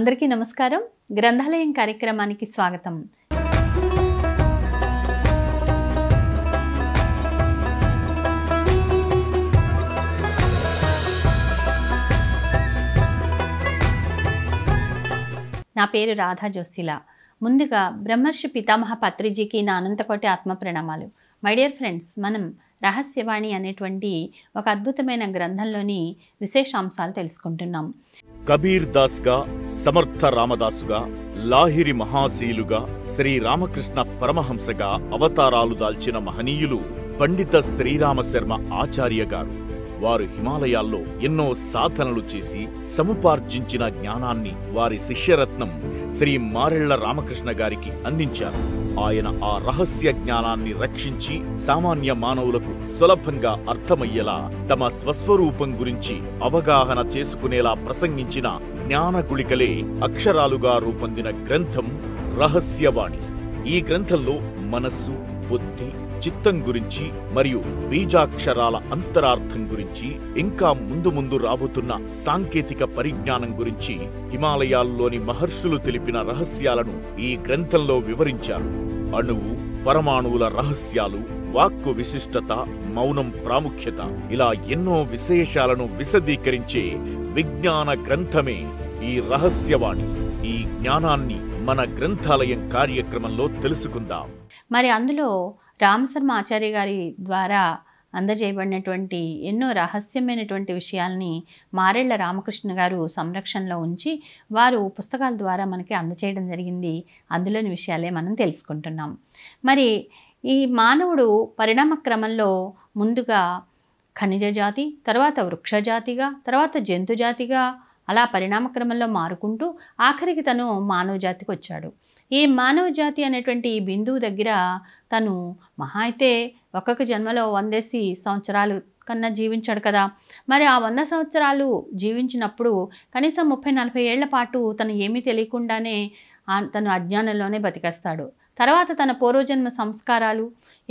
అందరికీ నమస్కారం గ్రంథాలయం కార్యక్రమానికి స్వాగతం నా పేరు రాధా జోసిలా ముందుగా బ్రహ్మర్షి పితామహ పత్రిజీకి నా అనంతకోటి ఆత్మ ప్రణామాలు మై డియర్ ఫ్రెండ్స్ మనం రహస్యవాణి అనేటువంటి ఒక అద్భుతమైన గ్రంథంలోని విశేషాంశాలు తెలుసుకుంటున్నాం కబీర్ గా సమర్థ రామదాసుగా లాహిరి మహాశీలుగా శ్రీరామకృష్ణ పరమహంసగా అవతారాలు దాల్చిన మహనీయులు పండిత శ్రీరామ శర్మ ఆచార్య గారు వారు హిమాలయాల్లో ఎన్నో సాధనలు చేసి సముపార్జించిన జ్ఞానాన్ని వారి శిష్యరత్నం శ్రీ మారెళ్ల రామకృష్ణ గారికి అందించారు ఆయన ఆ రహస్య జ్ఞానాన్ని రక్షించి సామాన్య మానవులకు సులభంగా అర్థమయ్యేలా తమ స్వస్వరూపం గురించి అవగాహన చేసుకునేలా ప్రసంగించిన జ్ఞానగుళికలే అక్షరాలుగా రూపొందిన గ్రంథం రహస్యవాణి ఈ గ్రంథంలో మనస్సు బుద్ధి చిత్తం గురించి మరియు బీజాక్షరాల అంతరార్థం గురించి ఇంకా ముందు ముందు రాబోతున్న సాంకేతిక పరిజ్ఞానం గురించి హిమాలయాల్లోని మహర్షులు తెలిపిన రహస్యాలను ఈ గ్రంథంలో వివరించారు అణువు పరమాణువుల రహస్యాలు వాక్కు విశిష్టత మౌనం ప్రాముఖ్యత ఇలా ఎన్నో విశేషాలను విశదీకరించే విజ్ఞాన గ్రంథమే ఈ రహస్యవాణి ఈ జ్ఞానాన్ని మన గ్రంథాలయం కార్యక్రమంలో తెలుసుకుందాం మరి అందులో రామశర్మ ఆచార్య గారి ద్వారా అందజేయబడినటువంటి ఎన్నో రహస్యమైనటువంటి విషయాల్ని మారేళ్ల రామకృష్ణ గారు సంరక్షణలో ఉంచి వారు పుస్తకాల ద్వారా మనకి అందచేయడం జరిగింది అందులోని విషయాలే మనం తెలుసుకుంటున్నాం మరి ఈ మానవుడు పరిణామ క్రమంలో ముందుగా ఖనిజ జాతి తర్వాత వృక్షజాతిగా తర్వాత జంతు జాతిగా అలా పరిణామ క్రమంలో మారుకుంటూ ఆఖరికి తను మానవ జాతికి వచ్చాడు ఈ మానవ జాతి అనేటువంటి ఈ బిందువు దగ్గర తను మహా అయితే ఒక్కొక్క జన్మలో వందేసి సంవత్సరాలు కన్నా జీవించాడు కదా మరి ఆ వంద సంవత్సరాలు జీవించినప్పుడు కనీసం ముప్పై నలభై ఏళ్ల పాటు తను ఏమీ తెలియకుండానే తను అజ్ఞానంలోనే బతికేస్తాడు తర్వాత తన పూర్వజన్మ సంస్కారాలు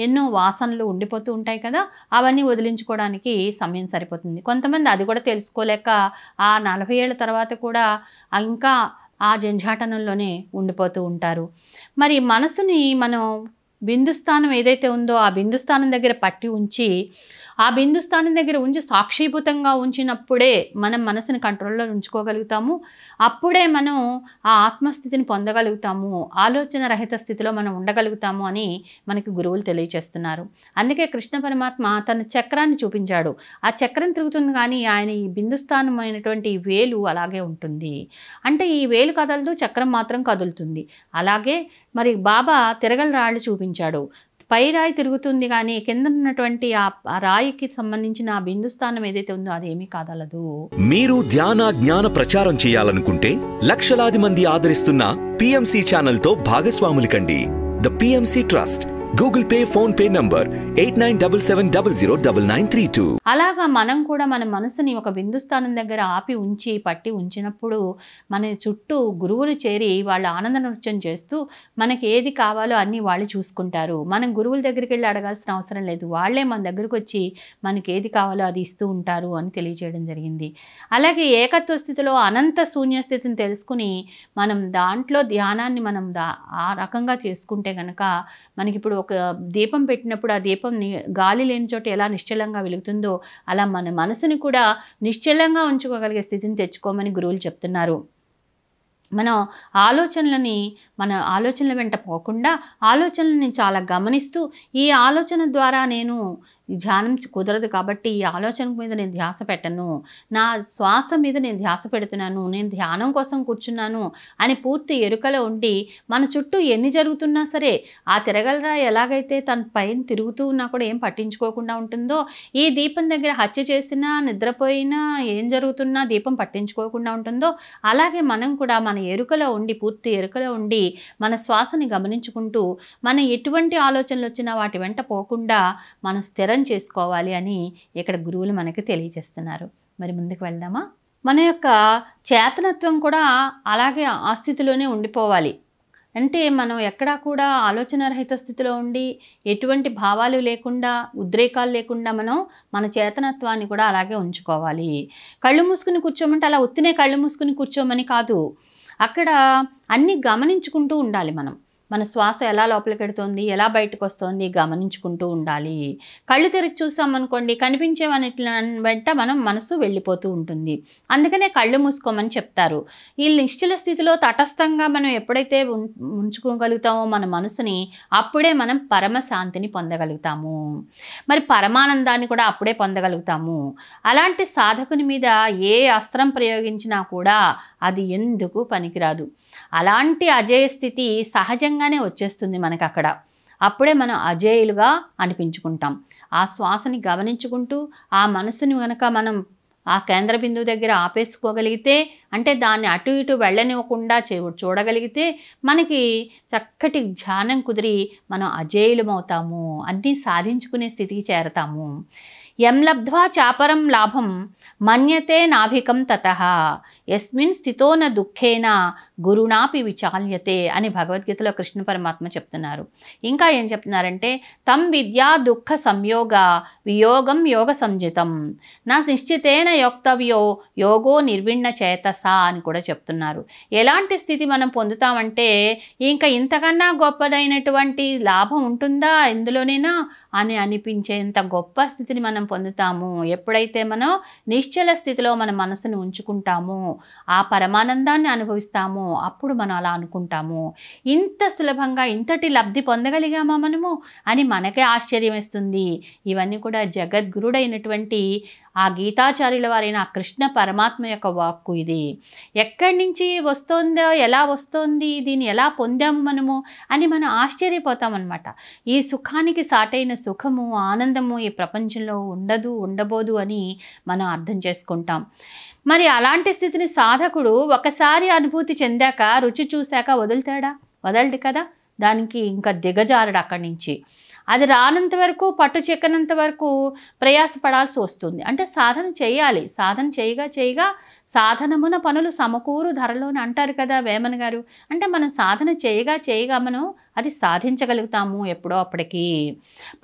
ఎన్నో వాసనలు ఉండిపోతూ ఉంటాయి కదా అవన్నీ వదిలించుకోవడానికి సమయం సరిపోతుంది కొంతమంది అది కూడా తెలుసుకోలేక ఆ నలభై ఏళ్ళ తర్వాత కూడా ఇంకా ఆ జంజాటనంలోనే ఉండిపోతూ ఉంటారు మరి మనసుని మనం బిందుస్థానం ఏదైతే ఉందో ఆ బిందుస్థానం దగ్గర పట్టి ఉంచి ఆ బిందు స్థానం దగ్గర ఉంచి సాక్షీభూతంగా ఉంచినప్పుడే మనం మనసుని కంట్రోల్లో ఉంచుకోగలుగుతాము అప్పుడే మనం ఆ ఆత్మస్థితిని పొందగలుగుతాము ఆలోచన రహిత స్థితిలో మనం ఉండగలుగుతాము అని మనకి గురువులు తెలియచేస్తున్నారు అందుకే కృష్ణ పరమాత్మ తన చక్రాన్ని చూపించాడు ఆ చక్రం తిరుగుతుంది కానీ ఆయన ఈ బిందుస్థానమైనటువంటి వేలు అలాగే ఉంటుంది అంటే ఈ వేలు కదలదు చక్రం మాత్రం కదులుతుంది అలాగే మరి బాబా తిరగల రాళ్ళు చూపించాడు పై రాయి తిరుగుతుంది కానీ కింద ఉన్నటువంటి ఆ రాయికి సంబంధించిన ఆ బిందు స్థానం ఏదైతే ఉందో అది ఏమీ కాదలదు మీరు ధ్యాన జ్ఞాన ప్రచారం చేయాలనుకుంటే లక్షలాది మంది ఆదరిస్తున్న పిఎంసి ఛానల్తో భాగస్వాములు కండి the PMC trust Google Pay PhonePe number eight nine double seven double zero double nine three two అలాగా మనం కూడా మన మనసుని ఒక బిందుస్థానం దగ్గర ఆపి ఉంచి పట్టి ఉంచినప్పుడు మన చుట్టూ గురువులు చేరి వాళ్ళు ఆనంద నృత్యం చేస్తూ మనకి ఏది కావాలో అన్నీ వాళ్ళు చూసుకుంటారు మనం గురువుల దగ్గరికి వెళ్ళి అడగాల్సిన అవసరం లేదు వాళ్ళే మన దగ్గరకు వచ్చి మనకి ఏది కావాలో అది ఇస్తూ ఉంటారు అని తెలియజేయడం జరిగింది అలాగే ఏకత్వ స్థితిలో అనంత శూన్య స్థితిని తెలుసుకుని మనం దాంట్లో ధ్యానాన్ని మనం దా ఆ రకంగా చేసుకుంటే కనుక మనకి ఇప్పుడు ఒక దీపం పెట్టినప్పుడు ఆ దీపం గాలి లేని చోట ఎలా నిశ్చలంగా వెలుగుతుందో అలా మన మనసుని కూడా నిశ్చలంగా ఉంచుకోగలిగే స్థితిని తెచ్చుకోమని గురువులు చెప్తున్నారు మనం ఆలోచనలని మన ఆలోచనల వెంట పోకుండా ఆలోచనలని చాలా గమనిస్తూ ఈ ఆలోచన ద్వారా నేను ధ్యానం కుదరదు కాబట్టి ఈ ఆలోచన మీద నేను ధ్యాస పెట్టను నా శ్వాస మీద నేను ధ్యాస పెడుతున్నాను నేను ధ్యానం కోసం కూర్చున్నాను అని పూర్తి ఎరుకలో ఉండి మన చుట్టూ ఎన్ని జరుగుతున్నా సరే ఆ తిరగలరా ఎలాగైతే తన పైన తిరుగుతూ ఉన్నా కూడా ఏం పట్టించుకోకుండా ఉంటుందో ఈ దీపం దగ్గర హత్య చేసినా నిద్రపోయినా ఏం జరుగుతున్నా దీపం పట్టించుకోకుండా ఉంటుందో అలాగే మనం కూడా మన ఎరుకలో ఉండి పూర్తి ఎరుకలో ఉండి మన శ్వాసని గమనించుకుంటూ మన ఎటువంటి ఆలోచనలు వచ్చినా వాటి వెంట పోకుండా మనం స్థిరం అర్థం చేసుకోవాలి అని ఇక్కడ గురువులు మనకి తెలియజేస్తున్నారు మరి ముందుకు వెళ్దామా మన యొక్క చేతనత్వం కూడా అలాగే ఆ స్థితిలోనే ఉండిపోవాలి అంటే మనం ఎక్కడా కూడా ఆలోచన రహిత స్థితిలో ఉండి ఎటువంటి భావాలు లేకుండా ఉద్రేకాలు లేకుండా మనం మన చేతనత్వాన్ని కూడా అలాగే ఉంచుకోవాలి కళ్ళు మూసుకుని కూర్చోమంటే అలా ఒత్తినే కళ్ళు మూసుకుని కూర్చోమని కాదు అక్కడ అన్నీ గమనించుకుంటూ ఉండాలి మనం మన శ్వాస ఎలా లోపలికి వెడుతుంది ఎలా బయటకు వస్తుంది గమనించుకుంటూ ఉండాలి కళ్ళు తెరిచి చూసామనుకోండి కనిపించేవని వెంట మనం మనసు వెళ్ళిపోతూ ఉంటుంది అందుకనే కళ్ళు మూసుకోమని చెప్తారు ఈ నిశ్చల స్థితిలో తటస్థంగా మనం ఎప్పుడైతే ఉంచుకోగలుగుతామో మన మనసుని అప్పుడే మనం పరమశాంతిని పొందగలుగుతాము మరి పరమానందాన్ని కూడా అప్పుడే పొందగలుగుతాము అలాంటి సాధకుని మీద ఏ అస్త్రం ప్రయోగించినా కూడా అది ఎందుకు పనికిరాదు అలాంటి అజేయ స్థితి సహజంగానే వచ్చేస్తుంది మనకు అక్కడ అప్పుడే మనం అజేయులుగా అనిపించుకుంటాం ఆ శ్వాసని గమనించుకుంటూ ఆ మనసుని కనుక మనం ఆ కేంద్ర బిందువు దగ్గర ఆపేసుకోగలిగితే అంటే దాన్ని అటు ఇటు వెళ్ళనివ్వకుండా చూడగలిగితే మనకి చక్కటి ధ్యానం కుదిరి మనం అజేయులమవుతాము అన్నీ సాధించుకునే స్థితికి చేరతాము यम लब्ध्वा चापरं लाभं मन्यते नाभिकं ततः यस्मिन् स्थितो न दुःखेन గురుణాపి విచాల్యతే అని భగవద్గీతలో కృష్ణ పరమాత్మ చెప్తున్నారు ఇంకా ఏం చెప్తున్నారంటే తం విద్యా దుఃఖ సంయోగ వియోగం యోగ సంజితం నా నిశ్చితేన యోక్తవ్యో యోగో నిర్విణ చేతస అని కూడా చెప్తున్నారు ఎలాంటి స్థితి మనం పొందుతామంటే ఇంకా ఇంతకన్నా గొప్పదైనటువంటి లాభం ఉంటుందా ఇందులోనేనా అని అనిపించేంత గొప్ప స్థితిని మనం పొందుతాము ఎప్పుడైతే మనం నిశ్చల స్థితిలో మన మనసును ఉంచుకుంటామో ఆ పరమానందాన్ని అనుభవిస్తాము ఉంటామో అప్పుడు మనం అలా అనుకుంటాము ఇంత సులభంగా ఇంతటి లబ్ధి పొందగలిగామా మనము అని మనకే ఆశ్చర్యం ఇవన్నీ కూడా జగద్గురుడైనటువంటి ఆ గీతాచార్యుల వారైన ఆ కృష్ణ పరమాత్మ యొక్క వాక్కు ఇది ఎక్కడి నుంచి వస్తుందో ఎలా వస్తుంది దీన్ని ఎలా పొందాము మనము అని మనం అనమాట ఈ సుఖానికి సాటైన సుఖము ఆనందము ఈ ప్రపంచంలో ఉండదు ఉండబోదు అని మనం అర్థం చేసుకుంటాం మరి అలాంటి స్థితిని సాధకుడు ఒకసారి అనుభూతి చెందాక రుచి చూశాక వదులుతాడా వదలడు కదా దానికి ఇంకా దిగజారడు అక్కడి నుంచి అది రానంత వరకు పట్టు చెక్కనంత వరకు ప్రయాసపడాల్సి వస్తుంది అంటే సాధన చేయాలి సాధన చేయగా చేయగా సాధనమున పనులు సమకూరు ధరలోని అంటారు కదా వేమన్ గారు అంటే మనం సాధన చేయగా చేయగా మనం అది సాధించగలుగుతాము ఎప్పుడో అప్పటికి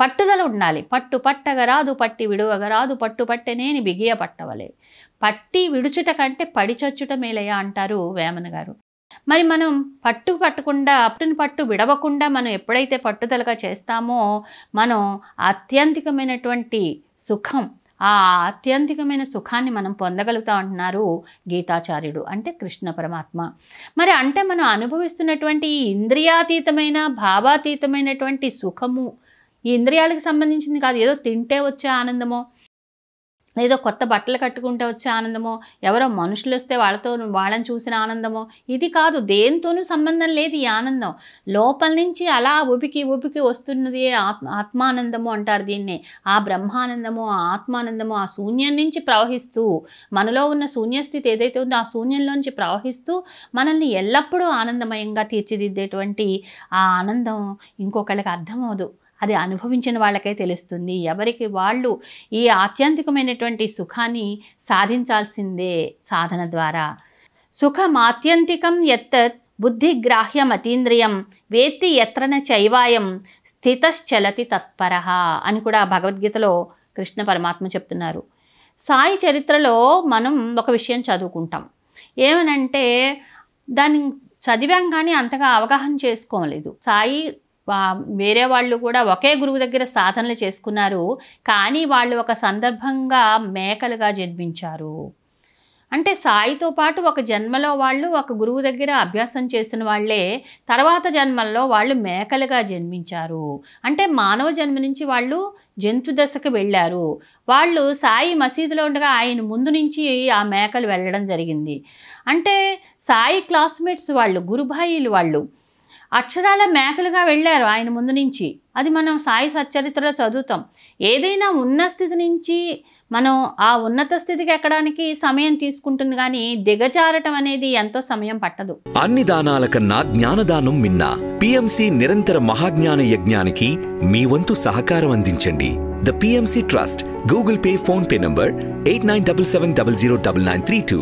పట్టుదల ఉండాలి పట్టు పట్టగరాదు పట్టి విడువగరాదు పట్టు పట్టెనేని బిగియ పట్టవలే పట్టి విడుచుట కంటే పడిచొచ్చుట మేలయ్యా అంటారు వేమన్ గారు మరి మనం పట్టు పట్టకుండా పట్టును పట్టు విడవకుండా మనం ఎప్పుడైతే పట్టుదలగా చేస్తామో మనం అత్యంతికమైనటువంటి సుఖం ఆ ఆత్యంతికమైన సుఖాన్ని మనం పొందగలుగుతా అంటున్నారు గీతాచార్యుడు అంటే కృష్ణ పరమాత్మ మరి అంటే మనం అనుభవిస్తున్నటువంటి ఈ ఇంద్రియాతీతమైన భావాతీతమైనటువంటి సుఖము ఈ ఇంద్రియాలకు సంబంధించింది కాదు ఏదో తింటే వచ్చే ఆనందమో ఏదో కొత్త బట్టలు కట్టుకుంటే వచ్చే ఆనందమో ఎవరో మనుషులు వస్తే వాళ్ళతో వాళ్ళని చూసిన ఆనందమో ఇది కాదు దేంతోనూ సంబంధం లేదు ఈ ఆనందం లోపల నుంచి అలా ఉపికి ఉపికి వస్తున్నది ఆత్మ ఆత్మానందము అంటారు దీన్ని ఆ బ్రహ్మానందము ఆ ఆత్మానందము ఆ శూన్యం నుంచి ప్రవహిస్తూ మనలో ఉన్న శూన్యస్థితి ఏదైతే ఉందో ఆ శూన్యంలోంచి ప్రవహిస్తూ మనల్ని ఎల్లప్పుడూ ఆనందమయంగా తీర్చిదిద్దేటువంటి ఆ ఆనందం ఇంకొకళ్ళకి అర్థమవుదు అది అనుభవించిన వాళ్ళకే తెలుస్తుంది ఎవరికి వాళ్ళు ఈ ఆత్యంతికమైనటువంటి సుఖాన్ని సాధించాల్సిందే సాధన ద్వారా సుఖమాత్యంతికం ఎత్తత్ బుద్ధిగ్రాహ్యమతీంద్రియం వేత్తి ఎత్రన చైవాయం స్థితశ్చలతి తత్పర అని కూడా భగవద్గీతలో కృష్ణ పరమాత్మ చెప్తున్నారు సాయి చరిత్రలో మనం ఒక విషయం చదువుకుంటాం ఏమనంటే దాన్ని చదివాం కానీ అంతగా అవగాహన చేసుకోలేదు సాయి వేరే వాళ్ళు కూడా ఒకే గురువు దగ్గర సాధనలు చేసుకున్నారు కానీ వాళ్ళు ఒక సందర్భంగా మేకలుగా జన్మించారు అంటే సాయితో పాటు ఒక జన్మలో వాళ్ళు ఒక గురువు దగ్గర అభ్యాసం చేసిన వాళ్ళే తర్వాత జన్మల్లో వాళ్ళు మేకలుగా జన్మించారు అంటే మానవ జన్మ నుంచి వాళ్ళు జంతు దశకు వెళ్ళారు వాళ్ళు సాయి మసీదులో ఉండగా ఆయన ముందు నుంచి ఆ మేకలు వెళ్ళడం జరిగింది అంటే సాయి క్లాస్మేట్స్ వాళ్ళు గురుభాయిలు వాళ్ళు అక్షరాల మేకలుగా వెళ్ళారు ఆయన ముందు నుంచి అది మనం సాయి సచ్చరిత్రలో చదువుతాం ఏదైనా ఉన్న స్థితి నుంచి మనం ఆ ఉన్నత స్థితికి ఎక్కడానికి సమయం తీసుకుంటుంది కానీ దిగజారటం అనేది ఎంతో సమయం పట్టదు అన్ని దానాల కన్నా జ్ఞానదానం మిన్న పిఎంసి నిరంతర మహాజ్ఞాన యజ్ఞానికి మీ వంతు సహకారం అందించండి the PMC trust Google Pay PhonePe number eight nine double seven double zero double nine three two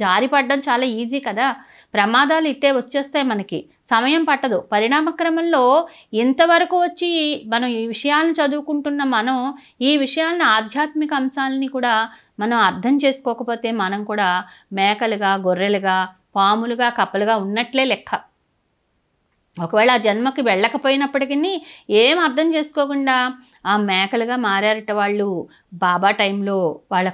జారిపడ్డం చాలా ఈజీ కదా ప్రమాదాలు ఇట్టే వచ్చేస్తాయి మనకి సమయం పట్టదు పరిణామక్రమంలో ఇంతవరకు వచ్చి మనం ఈ విషయాలను చదువుకుంటున్న మనం ఈ విషయాలను ఆధ్యాత్మిక అంశాలని కూడా మనం అర్థం చేసుకోకపోతే మనం కూడా మేకలుగా గొర్రెలుగా పాములుగా కప్పలుగా ఉన్నట్లే లెక్క ఒకవేళ ఆ జన్మకి వెళ్ళకపోయినప్పటికీ ఏం అర్థం చేసుకోకుండా ఆ మేకలుగా మారారట వాళ్ళు బాబా టైంలో వాళ్ళ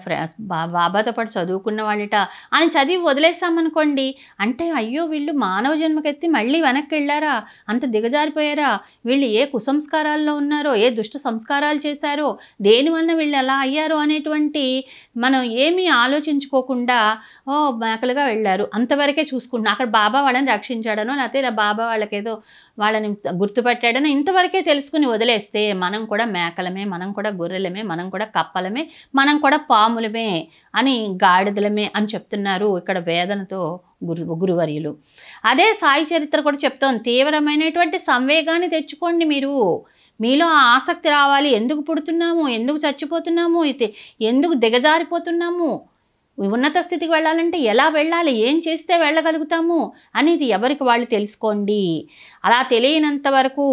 బాబాతో పాటు చదువుకున్న వాళ్ళట అని చదివి వదిలేసామనుకోండి అంటే అయ్యో వీళ్ళు మానవ జన్మకెత్తి మళ్ళీ వెనక్కి వెళ్ళారా అంత దిగజారిపోయారా వీళ్ళు ఏ కుసంస్కారాల్లో ఉన్నారో ఏ దుష్ట సంస్కారాలు చేశారో దేనివల్ల వీళ్ళు ఎలా అయ్యారో అనేటువంటి మనం ఏమీ ఆలోచించుకోకుండా ఓ మేకలుగా వెళ్ళారు అంతవరకే చూసుకుంటున్నా అక్కడ బాబా వాళ్ళని రక్షించాడనో లేకపోతే బాబా వాళ్ళకేదో వాళ్ళని గుర్తుపెట్టాడనో ఇంతవరకే తెలుసుకుని వదిలేస్తే మనం కూడా మేకలమే మనం కూడా గొర్రెలమే మనం కూడా కప్పలమే మనం కూడా పాములమే అని గాడిదలమే అని చెప్తున్నారు ఇక్కడ వేదనతో గురు గురువర్యులు అదే సాయి చరిత్ర కూడా చెప్తాను తీవ్రమైనటువంటి సంవేగాన్ని తెచ్చుకోండి మీరు మీలో ఆసక్తి రావాలి ఎందుకు పుడుతున్నాము ఎందుకు చచ్చిపోతున్నాము అయితే ఎందుకు దిగజారిపోతున్నాము ఉన్నత స్థితికి వెళ్ళాలంటే ఎలా వెళ్ళాలి ఏం చేస్తే వెళ్ళగలుగుతాము అనేది ఎవరికి వాళ్ళు తెలుసుకోండి అలా తెలియనంత వరకు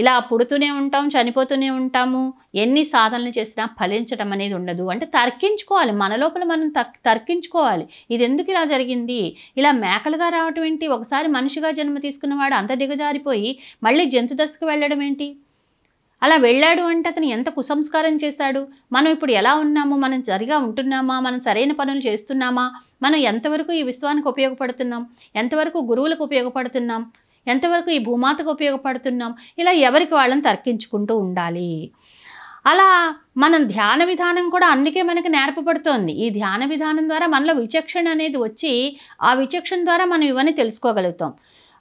ఇలా పుడుతూనే ఉంటాం చనిపోతూనే ఉంటాము ఎన్ని సాధనలు చేసినా ఫలించడం అనేది ఉండదు అంటే తర్కించుకోవాలి మన లోపల మనం తర్కించుకోవాలి ఇది ఎందుకు ఇలా జరిగింది ఇలా మేకలుగా రావటం ఏంటి ఒకసారి మనిషిగా జన్మ తీసుకున్నవాడు అంత దిగజారిపోయి మళ్ళీ జంతు దశకు వెళ్ళడం ఏంటి అలా వెళ్ళాడు అంటే అతను ఎంత కుసంస్కారం చేశాడు మనం ఇప్పుడు ఎలా ఉన్నాము మనం సరిగా ఉంటున్నామా మనం సరైన పనులు చేస్తున్నామా మనం ఎంతవరకు ఈ విశ్వానికి ఉపయోగపడుతున్నాం ఎంతవరకు గురువులకు ఉపయోగపడుతున్నాం ఎంతవరకు ఈ భూమాతకు ఉపయోగపడుతున్నాం ఇలా ఎవరికి వాళ్ళని తర్కించుకుంటూ ఉండాలి అలా మనం ధ్యాన విధానం కూడా అందుకే మనకి నేర్పబడుతోంది ఈ ధ్యాన విధానం ద్వారా మనలో విచక్షణ అనేది వచ్చి ఆ విచక్షణ ద్వారా మనం ఇవన్నీ తెలుసుకోగలుగుతాం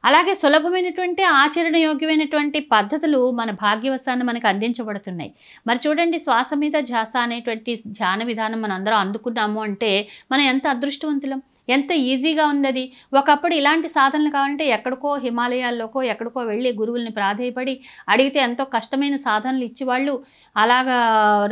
అలాగే సులభమైనటువంటి ఆచరణ యోగ్యమైనటువంటి పద్ధతులు మన భాగ్యవశాన్ని మనకు అందించబడుతున్నాయి మరి చూడండి శ్వాస మీద ధ్యాస అనేటువంటి ధ్యాన విధానం మనం అందరం అందుకున్నాము అంటే మనం ఎంత అదృష్టవంతులం ఎంత ఈజీగా ఉందది ఒకప్పుడు ఇలాంటి సాధనలు కావాలంటే ఎక్కడికో హిమాలయాల్లోకో ఎక్కడికో వెళ్ళి గురువుల్ని ప్రాధాయపడి అడిగితే ఎంతో కష్టమైన సాధనలు ఇచ్చి వాళ్ళు అలాగా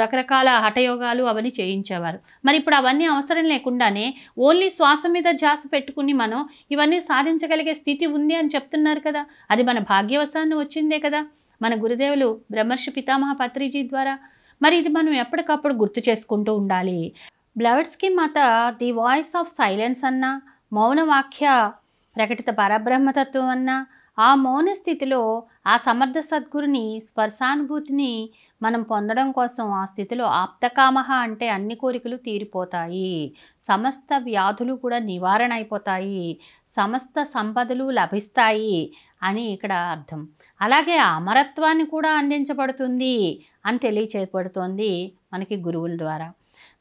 రకరకాల హఠయోగాలు అవన్నీ చేయించేవారు మరి ఇప్పుడు అవన్నీ అవసరం లేకుండానే ఓన్లీ శ్వాస మీద ధ్యాస పెట్టుకుని మనం ఇవన్నీ సాధించగలిగే స్థితి ఉంది అని చెప్తున్నారు కదా అది మన భాగ్యవశాన్ని వచ్చిందే కదా మన గురుదేవులు బ్రహ్మర్షి పితామహ పత్రిజీ ద్వారా మరి ఇది మనం ఎప్పటికప్పుడు గుర్తు చేసుకుంటూ ఉండాలి బ్లవెట్స్కి మత ది వాయిస్ ఆఫ్ సైలెన్స్ అన్న మౌనవాక్య ప్రకటిత పరబ్రహ్మతత్వం అన్న ఆ మౌన స్థితిలో ఆ సమర్థ సద్గురుని స్పర్శానుభూతిని మనం పొందడం కోసం ఆ స్థితిలో ఆప్తకామహ అంటే అన్ని కోరికలు తీరిపోతాయి సమస్త వ్యాధులు కూడా నివారణ అయిపోతాయి సమస్త సంపదలు లభిస్తాయి అని ఇక్కడ అర్థం అలాగే అమరత్వాన్ని కూడా అందించబడుతుంది అని తెలియచేయబడుతోంది మనకి గురువుల ద్వారా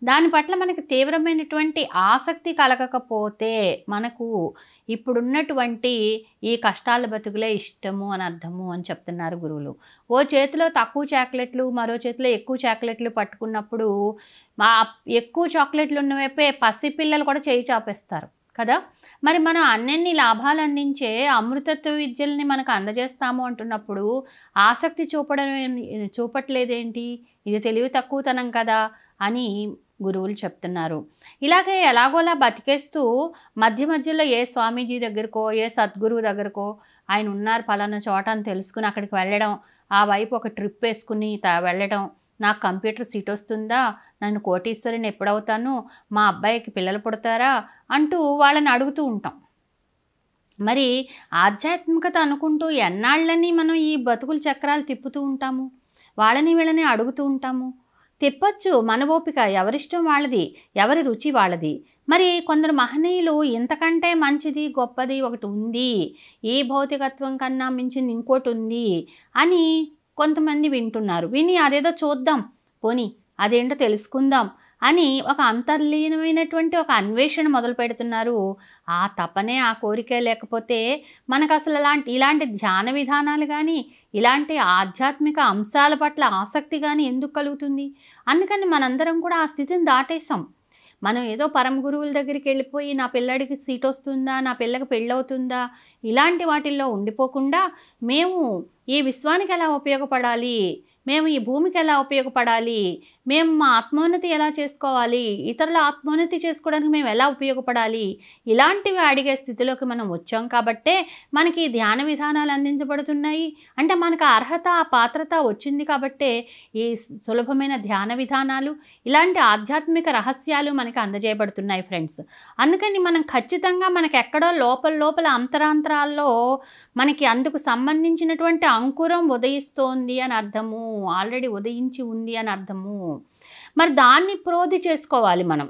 దాని పట్ల మనకి తీవ్రమైనటువంటి ఆసక్తి కలగకపోతే మనకు ఇప్పుడున్నటువంటి ఈ కష్టాల బతుకులే ఇష్టము అని అర్థము అని చెప్తున్నారు గురువులు ఓ చేతిలో తక్కువ చాక్లెట్లు మరో చేతిలో ఎక్కువ చాక్లెట్లు పట్టుకున్నప్పుడు మా ఎక్కువ చాక్లెట్లు ఉన్న వైపే పసిపిల్లలు కూడా చేయి చాపేస్తారు కదా మరి మనం అన్నెన్ని లాభాలు అందించే అమృతత్వ విద్యల్ని మనకు అందజేస్తాము అంటున్నప్పుడు ఆసక్తి చూపడం చూపట్లేదేంటి ఇది తెలివి తక్కువతనం కదా అని గురువులు చెప్తున్నారు ఇలాగే ఎలాగోలా బతికేస్తూ మధ్య మధ్యలో ఏ స్వామీజీ దగ్గరకో ఏ సద్గురువు దగ్గరకో ఆయన ఉన్నారు పలానా చోట అని తెలుసుకుని అక్కడికి వెళ్ళడం ఆ వైపు ఒక ట్రిప్ వేసుకుని వెళ్ళడం నాకు కంప్యూటర్ సీట్ వస్తుందా నన్ను కోటీశ్వరిని ఎప్పుడవుతాను మా అబ్బాయికి పిల్లలు పుడతారా అంటూ వాళ్ళని అడుగుతూ ఉంటాం మరి ఆధ్యాత్మికత అనుకుంటూ ఎన్నాళ్ళని మనం ఈ బతుకుల చక్రాలు తిప్పుతూ ఉంటాము వాళ్ళని వీళ్ళని అడుగుతూ ఉంటాము తిప్పచ్చు మన ఓపిక ఎవరిష్టం వాళ్ళది ఎవరి రుచి వాళ్ళది మరి కొందరు మహనీయులు ఇంతకంటే మంచిది గొప్పది ఒకటి ఉంది ఈ భౌతికత్వం కన్నా మించింది ఇంకోటి ఉంది అని కొంతమంది వింటున్నారు విని అదేదో చూద్దాం పోనీ అదేంటో తెలుసుకుందాం అని ఒక అంతర్లీనమైనటువంటి ఒక అన్వేషణ మొదలు పెడుతున్నారు ఆ తపనే ఆ కోరిక లేకపోతే మనకు అసలు అలాంటి ఇలాంటి ధ్యాన విధానాలు కానీ ఇలాంటి ఆధ్యాత్మిక అంశాల పట్ల ఆసక్తి కానీ ఎందుకు కలుగుతుంది అందుకని మనందరం కూడా ఆ స్థితిని దాటేసాం మనం ఏదో పరమ గురువుల దగ్గరికి వెళ్ళిపోయి నా పిల్లడికి సీట్ వస్తుందా నా పిల్లకి పెళ్ళవుతుందా ఇలాంటి వాటిల్లో ఉండిపోకుండా మేము ఈ విశ్వానికి ఎలా ఉపయోగపడాలి మేము ఈ భూమికి ఎలా ఉపయోగపడాలి మేము మా ఆత్మోన్నతి ఎలా చేసుకోవాలి ఇతరుల ఆత్మోన్నతి చేసుకోవడానికి మేము ఎలా ఉపయోగపడాలి ఇలాంటివి అడిగే స్థితిలోకి మనం వచ్చాం కాబట్టే మనకి ధ్యాన విధానాలు అందించబడుతున్నాయి అంటే మనకు అర్హత ఆ పాత్రత వచ్చింది కాబట్టే ఈ సులభమైన ధ్యాన విధానాలు ఇలాంటి ఆధ్యాత్మిక రహస్యాలు మనకి అందజేయబడుతున్నాయి ఫ్రెండ్స్ అందుకని మనం ఖచ్చితంగా మనకి ఎక్కడో లోపల లోపల అంతరాంతరాల్లో మనకి అందుకు సంబంధించినటువంటి అంకురం ఉదయిస్తోంది అని అర్థము ఆల్రెడీ ఉదయించి ఉంది అని అర్థము మరి దాన్ని ప్రోధి చేసుకోవాలి మనం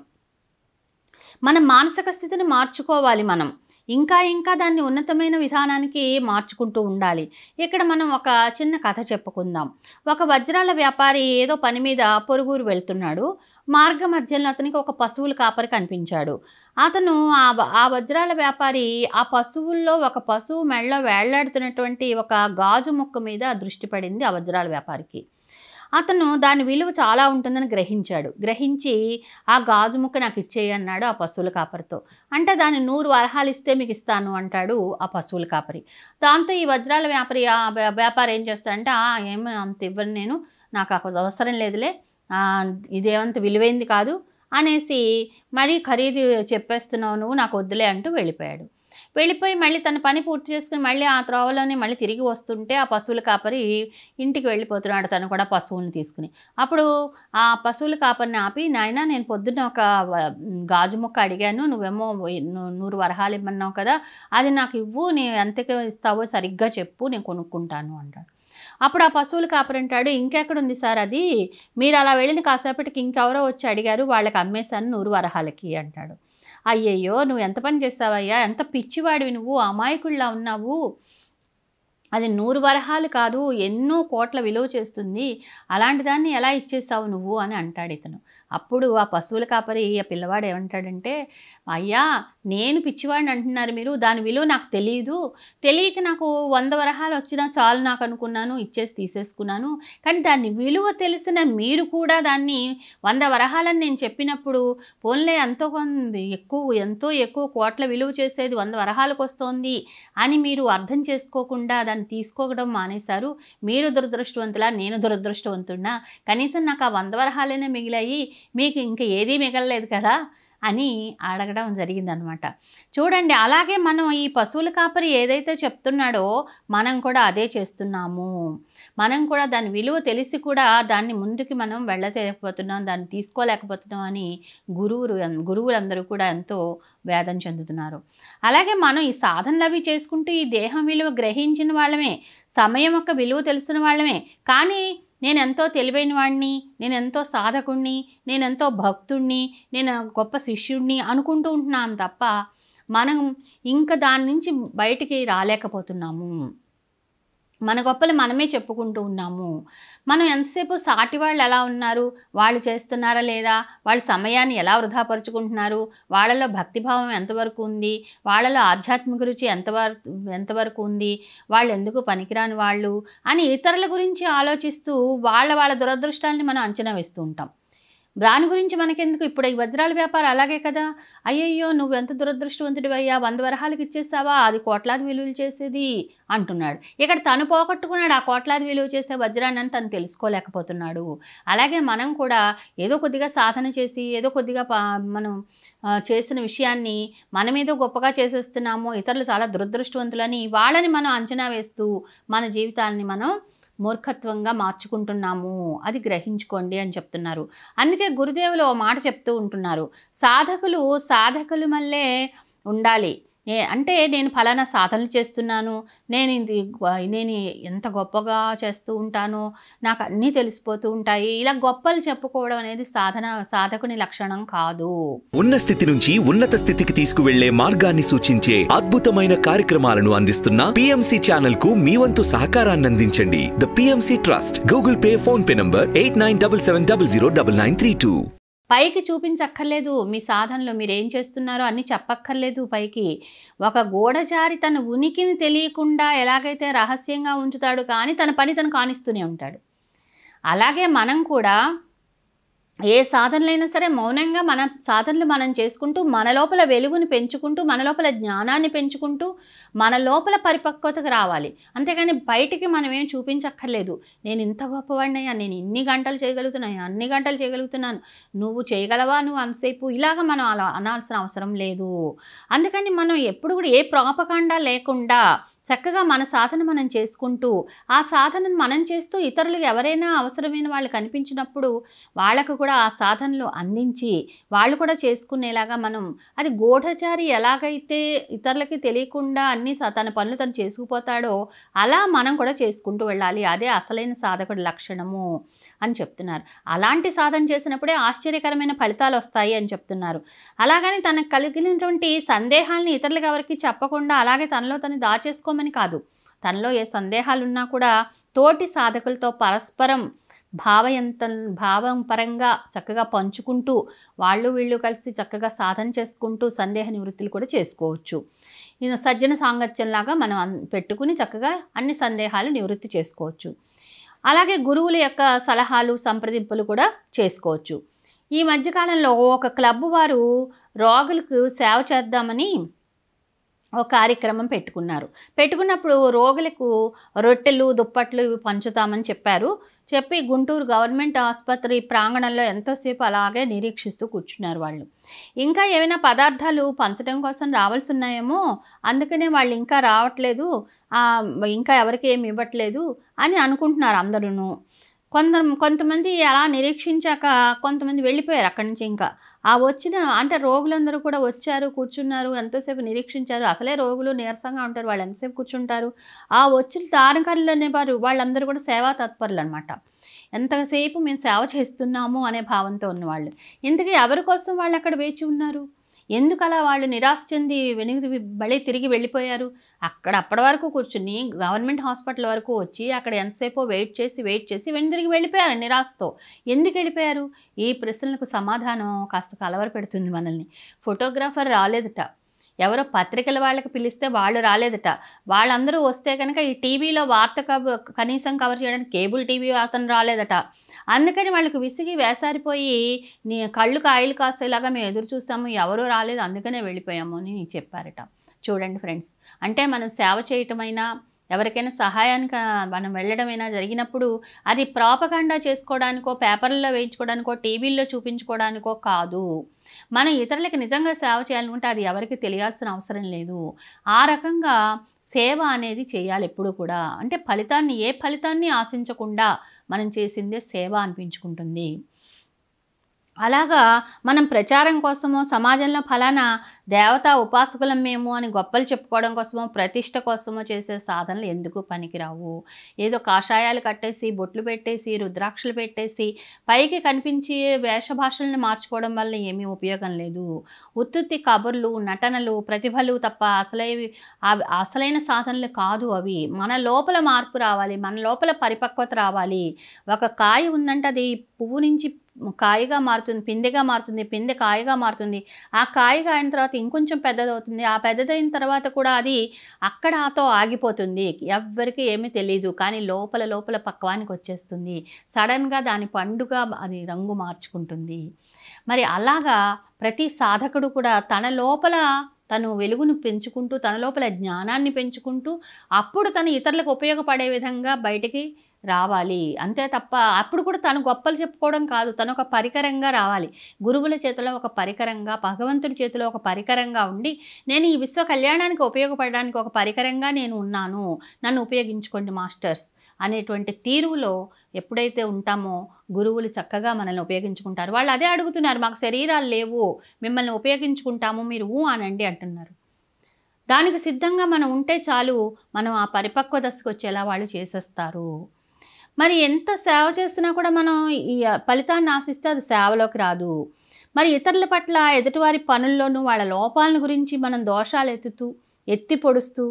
మన మానసిక స్థితిని మార్చుకోవాలి మనం ఇంకా ఇంకా దాన్ని ఉన్నతమైన విధానానికి మార్చుకుంటూ ఉండాలి ఇక్కడ మనం ఒక చిన్న కథ చెప్పుకుందాం ఒక వజ్రాల వ్యాపారి ఏదో పని మీద పొరుగురు వెళ్తున్నాడు మార్గ మధ్యలో అతనికి ఒక పశువుల కాపరి కనిపించాడు అతను ఆ వజ్రాల వ్యాపారి ఆ పశువుల్లో ఒక పశువు మెళ్ళ వేళ్లాడుతున్నటువంటి ఒక గాజు ముక్క మీద దృష్టి పడింది ఆ వజ్రాల వ్యాపారికి అతను దాని విలువ చాలా ఉంటుందని గ్రహించాడు గ్రహించి ఆ గాజు ముక్క నాకు ఇచ్చేయి అన్నాడు ఆ పశువుల కాపరితో అంటే దాని నూరు వరహాలు ఇస్తే మీకు ఇస్తాను అంటాడు ఆ పశువుల కాపరి దాంతో ఈ వజ్రాల వ్యాపారి వ్యాపారం ఏం చేస్తాడంటే ఏమి అంత ఇవ్వను నేను నాకు అవసరం లేదులే ఇదేమంత విలువైంది కాదు అనేసి మరీ ఖరీదు చెప్పేస్తున్నావు నువ్వు నాకు వద్దులే అంటూ వెళ్ళిపోయాడు వెళ్ళిపోయి మళ్ళీ తన పని పూర్తి చేసుకుని మళ్ళీ ఆ త్రోవలోనే మళ్ళీ తిరిగి వస్తుంటే ఆ పశువుల కాపరి ఇంటికి వెళ్ళిపోతున్నాడు తను కూడా పశువుల్ని తీసుకుని అప్పుడు ఆ పశువుల కాపరిని ఆపి నాయన నేను పొద్దున్న ఒక గాజు ముక్క అడిగాను నువ్వేమో నూరు వరహాలు ఇమ్మన్నావు కదా అది నాకు ఇవ్వు నేను ఎంతకే ఇస్తావో సరిగ్గా చెప్పు నేను కొనుక్కుంటాను అంటాడు అప్పుడు ఆ పశువులు కాపరంటాడు ఉంది సార్ అది మీరు అలా వెళ్ళిన కాసేపటికి ఇంకెవరో వచ్చి అడిగారు వాళ్ళకి అమ్మేశాను నూరు వరహాలకి అంటాడు అయ్యయ్యో నువ్వు ఎంత పని చేసావయ్యా ఎంత పిచ్చివాడివి నువ్వు అమాయకుల్లా ఉన్నావు అది నూరు వరహాలు కాదు ఎన్నో కోట్ల విలువ చేస్తుంది అలాంటి దాన్ని ఎలా ఇచ్చేసావు నువ్వు అని అంటాడు ఇతను అప్పుడు ఆ పశువుల కాపరి ఆ పిల్లవాడు ఏమంటాడంటే అయ్యా నేను పిచ్చివాడిని అంటున్నారు మీరు దాని విలువ నాకు తెలియదు తెలియక నాకు వంద వరహాలు వచ్చినా చాలు నాకు అనుకున్నాను ఇచ్చేసి తీసేసుకున్నాను కానీ దాని విలువ తెలిసిన మీరు కూడా దాన్ని వంద వరహాలని నేను చెప్పినప్పుడు పోన్లే ఎంతో ఎక్కువ ఎంతో ఎక్కువ కోట్ల విలువ చేసేది వంద వరహాలకు వస్తోంది అని మీరు అర్థం చేసుకోకుండా దాన్ని దాన్ని తీసుకోవడం మానేశారు మీరు దురదృష్టవంతులా నేను దురదృష్టవంతున్నా కనీసం నాకు ఆ వంద వరహాలైనా మిగిలాయి మీకు ఇంకా ఏదీ మిగలలేదు కదా అని అడగడం జరిగిందనమాట చూడండి అలాగే మనం ఈ పశువుల కాపరి ఏదైతే చెప్తున్నాడో మనం కూడా అదే చేస్తున్నాము మనం కూడా దాని విలువ తెలిసి కూడా దాన్ని ముందుకి మనం వెళ్ళలేకపోతున్నాం దాన్ని తీసుకోలేకపోతున్నాం అని గురువులు గురువులందరూ కూడా ఎంతో వేదం చెందుతున్నారు అలాగే మనం ఈ సాధనలు అవి చేసుకుంటూ ఈ దేహం విలువ గ్రహించిన వాళ్ళమే సమయం యొక్క విలువ తెలిసిన వాళ్ళమే కానీ నేనెంతో తెలివైన వాడిని నేనెంతో సాధకుణ్ణి నేనెంతో భక్తుణ్ణి నేను గొప్ప శిష్యుణ్ణి అనుకుంటూ ఉంటున్నాను తప్ప మనం ఇంకా దాని నుంచి బయటికి రాలేకపోతున్నాము మన గొప్పలు మనమే చెప్పుకుంటూ ఉన్నాము మనం ఎంతసేపు సాటి వాళ్ళు ఎలా ఉన్నారు వాళ్ళు చేస్తున్నారా లేదా వాళ్ళ సమయాన్ని ఎలా వృధాపరుచుకుంటున్నారు వాళ్ళలో భక్తిభావం ఎంతవరకు ఉంది వాళ్ళలో ఆధ్యాత్మిక రుచి ఎంతవరకు ఎంతవరకు ఉంది వాళ్ళు ఎందుకు పనికిరాని వాళ్ళు అని ఇతరుల గురించి ఆలోచిస్తూ వాళ్ళ వాళ్ళ దురదృష్టాన్ని మనం అంచనా వేస్తూ ఉంటాం దాని గురించి మనకెందుకు ఇప్పుడు ఈ వజ్రాల వ్యాపారం అలాగే కదా అయ్యయ్యో నువ్వు ఎంత దురదృష్టవంతుడివయ్యా వంద వరహాలకు ఇచ్చేసావా అది కోట్లాది విలువలు చేసేది అంటున్నాడు ఇక్కడ తను పోగొట్టుకున్నాడు ఆ కోట్లాది విలువ చేసే వజ్రాన్ని అని తను తెలుసుకోలేకపోతున్నాడు అలాగే మనం కూడా ఏదో కొద్దిగా సాధన చేసి ఏదో కొద్దిగా మనం చేసిన విషయాన్ని మనమేదో గొప్పగా చేసేస్తున్నాము ఇతరులు చాలా దురదృష్టవంతులని వాళ్ళని మనం అంచనా వేస్తూ మన జీవితాన్ని మనం మూర్ఖత్వంగా మార్చుకుంటున్నాము అది గ్రహించుకోండి అని చెప్తున్నారు అందుకే గురుదేవులు ఓ మాట చెప్తూ ఉంటున్నారు సాధకులు సాధకులు మళ్ళీ ఉండాలి నే అంటే నేను ఫలానా సాధనలు చేస్తున్నాను నేను ఇది నేను ఎంత గొప్పగా చేస్తూ ఉంటాను నాకు అన్నీ తెలిసిపోతూ ఉంటాయి ఇలా గొప్పలు చెప్పుకోవడం అనేది సాధన సాధకుని లక్షణం కాదు ఉన్న స్థితి నుంచి ఉన్నత స్థితికి తీసుకువెళ్లే మార్గాన్ని సూచించే అద్భుతమైన కార్యక్రమాలను అందిస్తున్న పిఎంసి ఛానల్ కు మీ వంతు సహకారాన్ని అందించండి the PMC trust Google Pay PhonePe number eight nine double seven double zero double nine three two పైకి చూపించక్కర్లేదు మీ సాధనలో మీరు ఏం చేస్తున్నారో అన్నీ చెప్పక్కర్లేదు పైకి ఒక గూఢచారి తన ఉనికిని తెలియకుండా ఎలాగైతే రహస్యంగా ఉంచుతాడు కానీ తన పని తను కానిస్తూనే ఉంటాడు అలాగే మనం కూడా ఏ సాధనలైనా సరే మౌనంగా మన సాధనలు మనం చేసుకుంటూ మన లోపల వెలుగుని పెంచుకుంటూ మన లోపల జ్ఞానాన్ని పెంచుకుంటూ మన లోపల పరిపక్వతకు రావాలి అంతేగాని బయటికి మనం ఏం చూపించక్కర్లేదు నేను ఇంత గొప్పవాడినయ్యా నేను ఇన్ని గంటలు చేయగలుగుతున్నాను అన్ని గంటలు చేయగలుగుతున్నాను నువ్వు చేయగలవా నువ్వు అంతసేపు ఇలాగ మనం అలా అనాల్సిన అవసరం లేదు అందుకని మనం ఎప్పుడు కూడా ఏ ప్రాపకాండ లేకుండా చక్కగా మన సాధన మనం చేసుకుంటూ ఆ సాధనను మనం చేస్తూ ఇతరులు ఎవరైనా అవసరమైన వాళ్ళు కనిపించినప్పుడు వాళ్ళకు కూడా కూడా ఆ సాధనలు అందించి వాళ్ళు కూడా చేసుకునేలాగా మనం అది గూఢచారి ఎలాగైతే ఇతరులకి తెలియకుండా అన్ని తన పనులు తను చేసుకుపోతాడో అలా మనం కూడా చేసుకుంటూ వెళ్ళాలి అదే అసలైన సాధకుడి లక్షణము అని చెప్తున్నారు అలాంటి సాధన చేసినప్పుడే ఆశ్చర్యకరమైన ఫలితాలు వస్తాయి అని చెప్తున్నారు అలాగని తనకు కలిగినటువంటి సందేహాలని ఇతరులకు ఎవరికి చెప్పకుండా అలాగే తనలో తను దాచేసుకోమని కాదు తనలో ఏ సందేహాలున్నా కూడా తోటి సాధకులతో పరస్పరం భావయంత భావం పరంగా చక్కగా పంచుకుంటూ వాళ్ళు వీళ్ళు కలిసి చక్కగా సాధన చేసుకుంటూ సందేహ నివృత్తులు కూడా చేసుకోవచ్చు సజ్జన సాంగత్యంలాగా మనం పెట్టుకుని చక్కగా అన్ని సందేహాలు నివృత్తి చేసుకోవచ్చు అలాగే గురువుల యొక్క సలహాలు సంప్రదింపులు కూడా చేసుకోవచ్చు ఈ మధ్యకాలంలో ఒక క్లబ్ వారు రోగులకు సేవ చేద్దామని ఒక కార్యక్రమం పెట్టుకున్నారు పెట్టుకున్నప్పుడు రోగులకు రొట్టెలు దుప్పట్లు ఇవి పంచుతామని చెప్పారు చెప్పి గుంటూరు గవర్నమెంట్ ఆసుపత్రి ప్రాంగణంలో ఎంతోసేపు అలాగే నిరీక్షిస్తూ కూర్చున్నారు వాళ్ళు ఇంకా ఏమైనా పదార్థాలు పంచడం కోసం రావాల్సి ఉన్నాయేమో అందుకనే వాళ్ళు ఇంకా రావట్లేదు ఇంకా ఎవరికి ఏమి ఇవ్వట్లేదు అని అనుకుంటున్నారు అందరూ కొందరు కొంతమంది అలా నిరీక్షించాక కొంతమంది వెళ్ళిపోయారు అక్కడి నుంచి ఇంకా ఆ వచ్చిన అంటే రోగులందరూ కూడా వచ్చారు కూర్చున్నారు ఎంతోసేపు నిరీక్షించారు అసలే రోగులు నీరసంగా ఉంటారు వాళ్ళు ఎంతసేపు కూర్చుంటారు ఆ వచ్చిన తారకారులనే వారు వాళ్ళందరూ కూడా సేవా తత్పరులు అనమాట ఎంతసేపు మేము సేవ చేస్తున్నాము అనే భావంతో ఉన్నవాళ్ళు ఇంతకీ ఎవరి కోసం వాళ్ళు అక్కడ వేచి ఉన్నారు ఎందుకలా వాళ్ళు నిరాశ చెంది వెనక్కి బలి తిరిగి వెళ్ళిపోయారు అక్కడ అప్పటి వరకు కూర్చుని గవర్నమెంట్ హాస్పిటల్ వరకు వచ్చి అక్కడ ఎంతసేపో వెయిట్ చేసి వెయిట్ చేసి వెను తిరిగి వెళ్ళిపోయారు నిరాశతో ఎందుకు వెళ్ళిపోయారు ఈ ప్రశ్నలకు సమాధానం కాస్త కలవర పెడుతుంది మనల్ని ఫోటోగ్రాఫర్ రాలేదట ఎవరో పత్రికల వాళ్ళకి పిలిస్తే వాళ్ళు రాలేదట వాళ్ళందరూ వస్తే కనుక ఈ టీవీలో వార్త కనీసం కవర్ చేయడానికి కేబుల్ టీవీ అతను రాలేదట అందుకని వాళ్ళకి విసిగి వేసారిపోయి నీ కళ్ళు కాయలు కాసేలాగా మేము ఎదురు చూసాము ఎవరూ రాలేదు అందుకనే వెళ్ళిపోయాము అని చెప్పారట చూడండి ఫ్రెండ్స్ అంటే మనం సేవ చేయటమైనా ఎవరికైనా సహాయానికి మనం వెళ్ళడమైనా జరిగినప్పుడు అది ప్రాపకాండా చేసుకోవడానికో పేపర్లో వేయించుకోవడానికో టీవీల్లో చూపించుకోవడానికో కాదు మనం ఇతరులకు నిజంగా సేవ చేయాలనుకుంటే అది ఎవరికి తెలియాల్సిన అవసరం లేదు ఆ రకంగా సేవ అనేది చేయాలి ఎప్పుడు కూడా అంటే ఫలితాన్ని ఏ ఫలితాన్ని ఆశించకుండా మనం చేసిందే సేవ అనిపించుకుంటుంది అలాగా మనం ప్రచారం కోసమో సమాజంలో ఫలానా దేవతా ఉపాసకులం మేము అని గొప్పలు చెప్పుకోవడం కోసమో ప్రతిష్ట కోసమో చేసే సాధనలు ఎందుకు పనికిరావు ఏదో కాషాయాలు కట్టేసి బొట్లు పెట్టేసి రుద్రాక్షలు పెట్టేసి పైకి కనిపించే వేషభాషలను మార్చుకోవడం వల్ల ఏమీ ఉపయోగం లేదు ఉత్తుత్తి కబుర్లు నటనలు ప్రతిభలు తప్ప అసలైవి అసలైన సాధనలు కాదు అవి మన లోపల మార్పు రావాలి మన లోపల పరిపక్వత రావాలి ఒక కాయ ఉందంటే అది పువ్వు నుంచి కాయగా మారుతుంది పిందెగా మారుతుంది పిందె కాయగా మారుతుంది ఆ కాయగా అయిన తర్వాత ఇంకొంచెం పెద్దదవుతుంది ఆ పెద్దదైన తర్వాత కూడా అది అక్కడతో ఆగిపోతుంది ఎవరికి ఏమీ తెలియదు కానీ లోపల లోపల పక్వానికి వచ్చేస్తుంది సడన్గా దాని పండుగ అది రంగు మార్చుకుంటుంది మరి అలాగా ప్రతి సాధకుడు కూడా తన లోపల తను వెలుగును పెంచుకుంటూ తన లోపల జ్ఞానాన్ని పెంచుకుంటూ అప్పుడు తను ఇతరులకు ఉపయోగపడే విధంగా బయటికి రావాలి అంతే తప్ప అప్పుడు కూడా తను గొప్పలు చెప్పుకోవడం కాదు తను ఒక పరికరంగా రావాలి గురువుల చేతిలో ఒక పరికరంగా భగవంతుడి చేతిలో ఒక పరికరంగా ఉండి నేను ఈ విశ్వ కళ్యాణానికి ఉపయోగపడడానికి ఒక పరికరంగా నేను ఉన్నాను నన్ను ఉపయోగించుకోండి మాస్టర్స్ అనేటువంటి తీరువులో ఎప్పుడైతే ఉంటామో గురువులు చక్కగా మనల్ని ఉపయోగించుకుంటారు వాళ్ళు అదే అడుగుతున్నారు మాకు శరీరాలు లేవు మిమ్మల్ని ఉపయోగించుకుంటాము మీరు ఊ అనండి అంటున్నారు దానికి సిద్ధంగా మనం ఉంటే చాలు మనం ఆ పరిపక్వ దశకు వచ్చేలా వాళ్ళు చేసేస్తారు మరి ఎంత సేవ చేసినా కూడా మనం ఫలితాన్ని ఆశిస్తే అది సేవలోకి రాదు మరి ఇతరుల పట్ల ఎదుటివారి పనుల్లోనూ వాళ్ళ లోపాలను గురించి మనం దోషాలు ఎత్తుతూ ఎత్తి పొడుస్తూ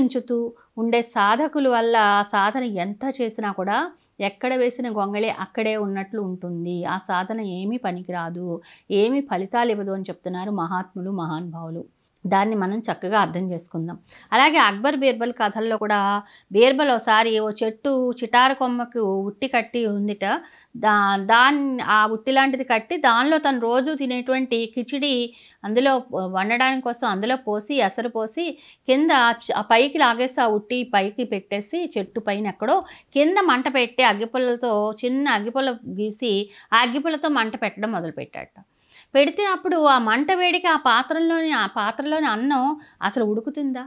ఎంచుతూ ఉండే సాధకుల వల్ల ఆ సాధన ఎంత చేసినా కూడా ఎక్కడ వేసిన గొంగళి అక్కడే ఉన్నట్లు ఉంటుంది ఆ సాధన ఏమీ పనికిరాదు ఏమీ ఫలితాలు ఇవ్వదు అని చెప్తున్నారు మహాత్ములు మహానుభావులు దాన్ని మనం చక్కగా అర్థం చేసుకుందాం అలాగే అక్బర్ బీర్బల్ కథల్లో కూడా బీర్బల్ ఒకసారి ఓ చెట్టు చిటార కొమ్మకి ఉట్టి కట్టి ఉందిట దా దాన్ని ఆ ఉట్టి లాంటిది కట్టి దానిలో తను రోజు తినేటువంటి కిచిడి అందులో వండడానికి కోసం అందులో పోసి ఎసరు పోసి కింద ఆ పైకి లాగేసి ఆ ఉట్టి పైకి పెట్టేసి చెట్టు పైన ఎక్కడో కింద మంట పెట్టి అగ్గిపుల్లతో చిన్న అగ్గిపుల్ల గీసి ఆ అగ్గిపుల్లతో మంట పెట్టడం మొదలుపెట్టాట పెడితే అప్పుడు ఆ మంట వేడికి ఆ పాత్రలోని ఆ పాత్రలోని అన్నం అసలు ఉడుకుతుందా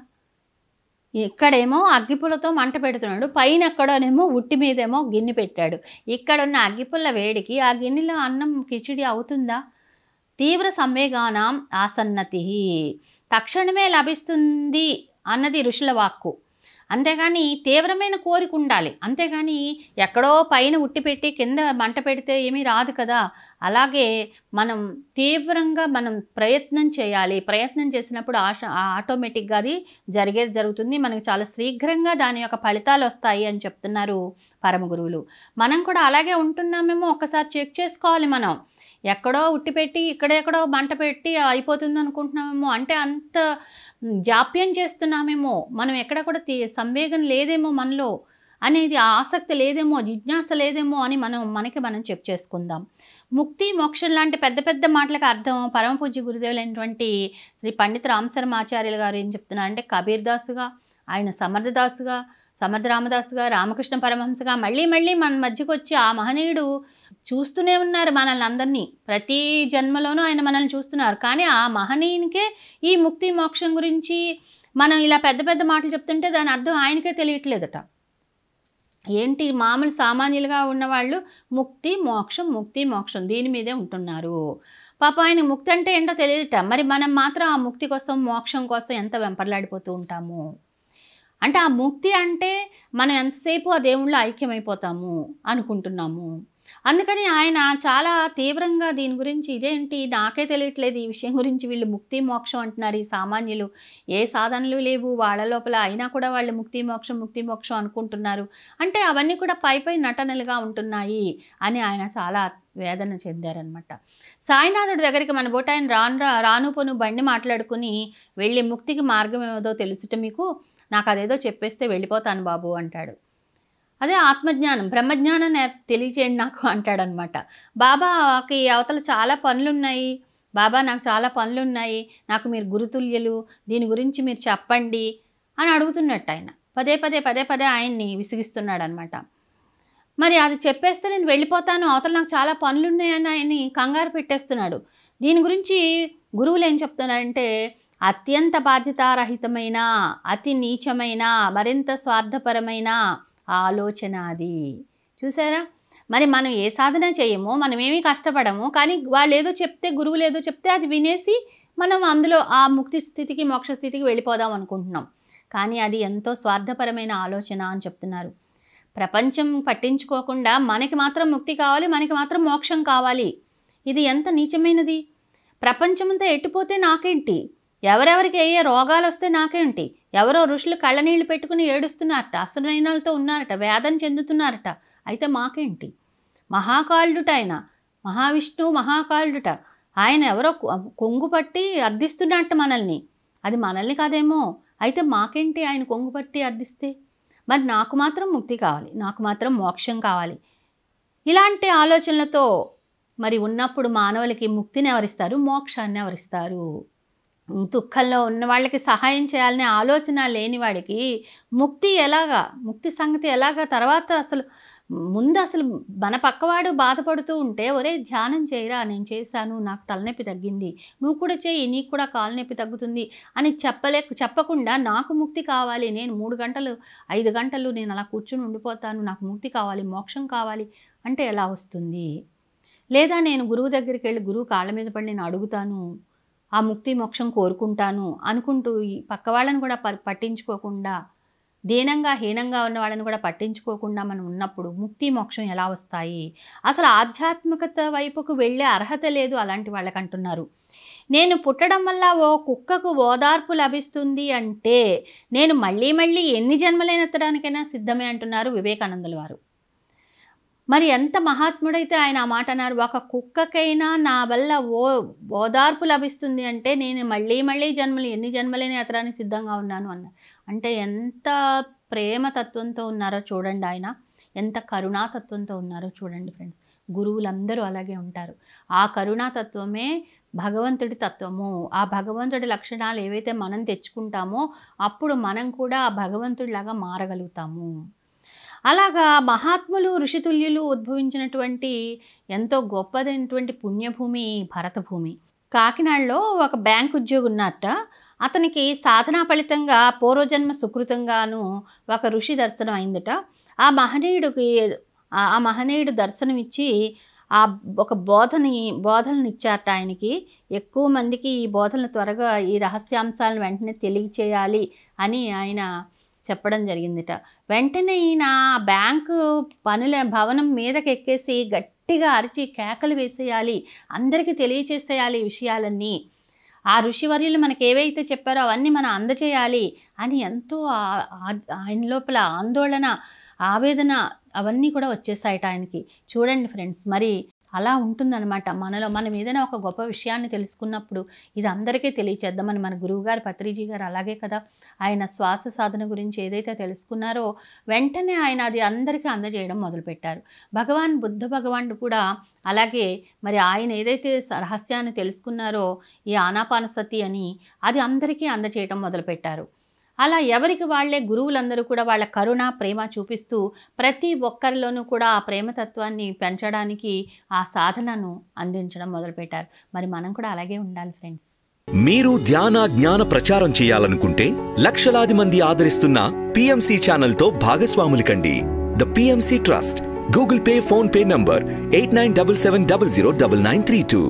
ఇక్కడేమో అగ్గిపుల్లతో మంట పెడుతున్నాడు పైన ఎక్కడోనేమో ఉట్టి మీదేమో గిన్నె పెట్టాడు ఇక్కడ ఉన్న అగ్గిపుల్ల వేడికి ఆ గిన్నెలో అన్నం కిచిడి అవుతుందా తీవ్ర సంవేగానం ఆసన్నతి తక్షణమే లభిస్తుంది అన్నది ఋషుల వాక్కు అంతేగాని తీవ్రమైన కోరిక ఉండాలి అంతేగాని ఎక్కడో పైన ఉట్టిపెట్టి కింద మంట పెడితే ఏమీ రాదు కదా అలాగే మనం తీవ్రంగా మనం ప్రయత్నం చేయాలి ప్రయత్నం చేసినప్పుడు ఆ ఆటోమేటిక్గా అది జరిగేది జరుగుతుంది మనకి చాలా శీఘ్రంగా దాని యొక్క ఫలితాలు వస్తాయి అని చెప్తున్నారు పరమ గురువులు మనం కూడా అలాగే ఉంటున్నామేమో ఒక్కసారి చెక్ చేసుకోవాలి మనం ఎక్కడో ఉట్టిపెట్టి ఇక్కడెక్కడో మంట పెట్టి అయిపోతుంది అనుకుంటున్నామేమో అంటే అంత జాప్యం చేస్తున్నామేమో మనం ఎక్కడ కూడా సంవేగం లేదేమో మనలో అనేది ఆసక్తి లేదేమో జిజ్ఞాస లేదేమో అని మనం మనకి మనం చెక్ చేసుకుందాం ముక్తి మోక్షం లాంటి పెద్ద పెద్ద మాటలకు అర్థం పరమపూజ్య గురుదేవులైనటువంటి శ్రీ పండిత రామశర్మాచార్యులు గారు ఏం చెప్తున్నారు అంటే కబీర్దాసుగా ఆయన సమర్థదాసుగా సమర్థ రామదాసుగా రామకృష్ణ పరమహంసగా మళ్ళీ మళ్ళీ మన మధ్యకు వచ్చి ఆ మహనీయుడు చూస్తూనే ఉన్నారు మనల్ని అందరినీ ప్రతి జన్మలోనూ ఆయన మనల్ని చూస్తున్నారు కానీ ఆ మహనీయునికే ఈ ముక్తి మోక్షం గురించి మనం ఇలా పెద్ద పెద్ద మాటలు చెప్తుంటే దాని అర్థం ఆయనకే తెలియట్లేదట ఏంటి మామూలు సామాన్యులుగా ఉన్నవాళ్ళు ముక్తి మోక్షం ముక్తి మోక్షం దీని మీదే ఉంటున్నారు పాప ఆయన ముక్తి అంటే ఏంటో తెలియదుట మరి మనం మాత్రం ఆ ముక్తి కోసం మోక్షం కోసం ఎంత వెంపర్లాడిపోతూ ఉంటాము అంటే ఆ ముక్తి అంటే మనం ఎంతసేపు ఆ దేవుళ్ళు ఐక్యమైపోతాము అనుకుంటున్నాము అందుకని ఆయన చాలా తీవ్రంగా దీని గురించి ఇదేంటి నాకే తెలియట్లేదు ఈ విషయం గురించి వీళ్ళు ముక్తి మోక్షం అంటున్నారు ఈ సామాన్యులు ఏ సాధనలు లేవు వాళ్ళ లోపల అయినా కూడా వాళ్ళు ముక్తి మోక్షం ముక్తి మోక్షం అనుకుంటున్నారు అంటే అవన్నీ కూడా పై పై నటనలుగా ఉంటున్నాయి అని ఆయన చాలా వేదన చెందారనమాట సాయినాథుడి దగ్గరికి మన బోటాయన రాను రాను పొను బండి మాట్లాడుకుని వెళ్ళి ముక్తికి మార్గం ఏదో తెలుసుట మీకు నాకు అదేదో చెప్పేస్తే వెళ్ళిపోతాను బాబు అంటాడు అదే ఆత్మజ్ఞానం బ్రహ్మజ్ఞానం తెలియచేయండి నాకు అంటాడనమాట బాబాకి అవతల చాలా పనులున్నాయి బాబా నాకు చాలా పనులున్నాయి నాకు మీరు గురుతుల్యులు దీని గురించి మీరు చెప్పండి అని అడుగుతున్నట్టు ఆయన పదే పదే పదే పదే ఆయన్ని విసిగిస్తున్నాడు అనమాట మరి అది చెప్పేస్తే నేను వెళ్ళిపోతాను అవతల నాకు చాలా పనులున్నాయని ఆయన్ని కంగారు పెట్టేస్తున్నాడు దీని గురించి గురువులు ఏం చెప్తున్నారంటే అత్యంత బాధ్యతారహితమైన అతి నీచమైన మరింత స్వార్థపరమైన ఆలోచన అది చూసారా మరి మనం ఏ సాధన చేయము మనం ఏమీ కష్టపడము కానీ వాళ్ళు ఏదో చెప్తే గురువులు ఏదో చెప్తే అది వినేసి మనం అందులో ఆ ముక్తి స్థితికి మోక్ష స్థితికి వెళ్ళిపోదాం అనుకుంటున్నాం కానీ అది ఎంతో స్వార్థపరమైన ఆలోచన అని చెప్తున్నారు ప్రపంచం పట్టించుకోకుండా మనకి మాత్రం ముక్తి కావాలి మనకి మాత్రం మోక్షం కావాలి ఇది ఎంత నీచమైనది ప్రపంచమంతా ఎట్టిపోతే నాకేంటి ఎవరెవరికి ఏ రోగాలు వస్తే నాకేంటి ఎవరో ఋషులు కళ్ళనీళ్ళు పెట్టుకుని ఏడుస్తున్నారట అసలైనలతో ఉన్నారట వేదన చెందుతున్నారట అయితే మాకేంటి మహాకాళుడుట ఆయన మహావిష్ణువు మహాకాళుడుట ఆయన ఎవరో కొంగు పట్టి అర్థిస్తున్నట్ట మనల్ని అది మనల్ని కాదేమో అయితే మాకేంటి ఆయన కొంగు పట్టి అర్థిస్తే మరి నాకు మాత్రం ముక్తి కావాలి నాకు మాత్రం మోక్షం కావాలి ఇలాంటి ఆలోచనలతో మరి ఉన్నప్పుడు మానవులకి ముక్తిని ఎవరిస్తారు మోక్షాన్ని ఎవరిస్తారు దుఃఖంలో ఉన్న వాళ్ళకి సహాయం చేయాలనే ఆలోచన లేని వాడికి ముక్తి ఎలాగా ముక్తి సంగతి ఎలాగా తర్వాత అసలు ముందు అసలు మన పక్కవాడు బాధపడుతూ ఉంటే ఒరే ధ్యానం చేయరా నేను చేశాను నాకు తలనొప్పి తగ్గింది నువ్వు కూడా చేయి నీకు కూడా కాలనొప్పి తగ్గుతుంది అని చెప్పలే చెప్పకుండా నాకు ముక్తి కావాలి నేను మూడు గంటలు ఐదు గంటలు నేను అలా కూర్చుని ఉండిపోతాను నాకు ముక్తి కావాలి మోక్షం కావాలి అంటే ఎలా వస్తుంది లేదా నేను గురువు దగ్గరికి వెళ్ళి గురువు కాళ్ళ మీద పడి నేను అడుగుతాను ఆ ముక్తి మోక్షం కోరుకుంటాను అనుకుంటూ ఈ పక్క వాళ్ళని కూడా పట్టించుకోకుండా దీనంగా హీనంగా ఉన్న వాళ్ళని కూడా పట్టించుకోకుండా మనం ఉన్నప్పుడు ముక్తి మోక్షం ఎలా వస్తాయి అసలు ఆధ్యాత్మికత వైపుకు వెళ్ళే అర్హత లేదు అలాంటి వాళ్ళకి అంటున్నారు నేను పుట్టడం వల్ల ఓ కుక్కకు ఓదార్పు లభిస్తుంది అంటే నేను మళ్ళీ మళ్ళీ ఎన్ని జన్మలైన ఎత్తడానికైనా సిద్ధమే అంటున్నారు వివేకానందుల వారు మరి ఎంత మహాత్ముడైతే ఆయన ఆ మాట అన్నారు ఒక కుక్కకైనా నా వల్ల ఓ ఓదార్పు లభిస్తుంది అంటే నేను మళ్ళీ మళ్ళీ జన్మలు ఎన్ని జన్మలైన అతరానికి సిద్ధంగా ఉన్నాను అన్న అంటే ఎంత ప్రేమతత్వంతో ఉన్నారో చూడండి ఆయన ఎంత కరుణాతత్వంతో ఉన్నారో చూడండి ఫ్రెండ్స్ గురువులందరూ అలాగే ఉంటారు ఆ కరుణాతత్వమే భగవంతుడి తత్వము ఆ భగవంతుడి లక్షణాలు ఏవైతే మనం తెచ్చుకుంటామో అప్పుడు మనం కూడా ఆ భగవంతుడిలాగా మారగలుగుతాము అలాగా మహాత్ములు ఋషితుల్యులు ఉద్భవించినటువంటి ఎంతో గొప్పదైనటువంటి పుణ్యభూమి భరతభూమి కాకినాడలో ఒక బ్యాంక్ ఉద్యోగి ఉన్నట్ట అతనికి సాధనా ఫలితంగా పూర్వజన్మ సుకృతంగాను ఒక ఋషి దర్శనం అయిందట ఆ మహనీయుడికి ఆ మహనీయుడు దర్శనమిచ్చి ఆ ఒక బోధని బోధనలు ఇచ్చారట ఆయనకి ఎక్కువ మందికి ఈ బోధనలు త్వరగా ఈ రహస్యాంశాలను వెంటనే తెలియచేయాలి అని ఆయన చెప్పడం జరిగిందిట వెంటనే ఈయన బ్యాంకు పనుల భవనం మీదకి ఎక్కేసి గట్టిగా అరిచి కేకలు వేసేయాలి అందరికీ తెలియచేసేయాలి ఈ విషయాలన్నీ ఆ ఋషివర్యులు మనకు ఏవైతే చెప్పారో అవన్నీ మనం అందచేయాలి అని ఎంతో ఆయన లోపల ఆందోళన ఆవేదన అవన్నీ కూడా వచ్చేసాయట ఆయనకి చూడండి ఫ్రెండ్స్ మరి అలా ఉంటుందన్నమాట మనలో మనం ఏదైనా ఒక గొప్ప విషయాన్ని తెలుసుకున్నప్పుడు ఇది అందరికీ తెలియచేద్దామని మన గురువుగారు పత్రిజీ గారు అలాగే కదా ఆయన శ్వాస సాధన గురించి ఏదైతే తెలుసుకున్నారో వెంటనే ఆయన అది అందరికీ అందజేయడం మొదలుపెట్టారు భగవాన్ బుద్ధ భగవానుడు కూడా అలాగే మరి ఆయన ఏదైతే రహస్యాన్ని తెలుసుకున్నారో ఈ ఆనాపానసతి అని అది అందరికీ అందజేయడం మొదలుపెట్టారు అలా ఎవరికి వాళ్లే గురువులందరూ కూడా వాళ్ళ కరుణ ప్రేమ చూపిస్తూ ప్రతి ఒక్కరిలోనూ కూడా ఆ ప్రేమతత్వాన్ని పెంచడానికి ఆ సాధనను అందించడం మొదలుపెట్టారు మరి మనం కూడా అలాగే ఉండాలి ఫ్రెండ్స్ మీరు ధ్యాన జ్ఞాన ప్రచారం చేయాలనుకుంటే లక్షలాది మంది ఆదరిస్తున్న పిఎంసి ఛానల్తో భాగస్వాములు కండి the PMC trust Google Pay PhonePe number eight nine double seven double zero double nine three two